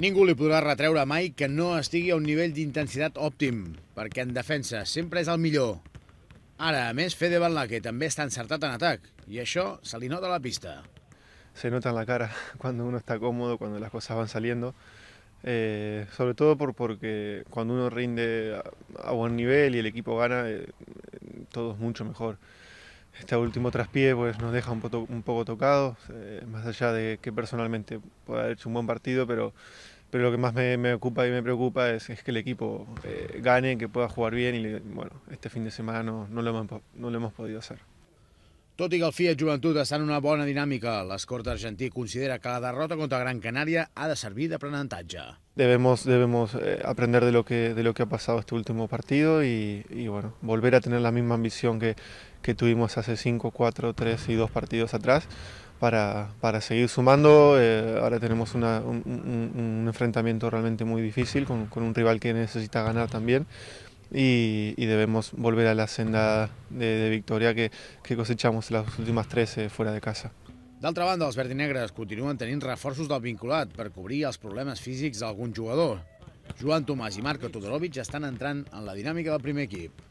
Ningú li podrà retreure mai que no estigui a un nivell d'intensitat òptim, perquè en defensa sempre és el millor. Ara, a més, Fede Lake també està encertat en atac, i això se li nota a la pista. Se nota en la cara cuando uno está cómodo, cuando las cosas van saliendo. Eh, sobre todo por, porque cuando uno rinde a, a, buen nivel y el equipo gana, eh, todo es mucho mejor. Este último traspié pues, nos deja un, poco, un poco tocados, eh, más allá de que personalmente pueda haber hecho un buen partido, pero, pero lo que más me, ocupa y me preocupa es, que el equipo eh, gane, que pueda jugar bien y bueno, este fin de semana no, lo, hemos, no lo hemos podido hacer. Tot i que el FIAT en una buena dinámica, las cortes argentí considera que la derrota contra Gran Canaria ha de servir d'aprenentatge. Debemos, debemos eh, aprender de lo, que, de lo que ha pasado este último partido y, bueno, volver a tener la misma ambición que, tuvimos hace 5, 4, 3 y 2 partidos atrás para, para seguir sumando. Eh, ahora tenemos un, enfrentamiento realmente muy difícil con, con un rival que necesita ganar también y, y debemos volver a la senda de, de victoria que, que, cosechamos las últimas tres eh, fuera de casa. D'altra banda, els negres continuen tenint reforços del vinculat per cobrir els problemes físics d'algun jugador. Joan Tomàs i Marco Todorovic estan entrant en la dinàmica del primer equip.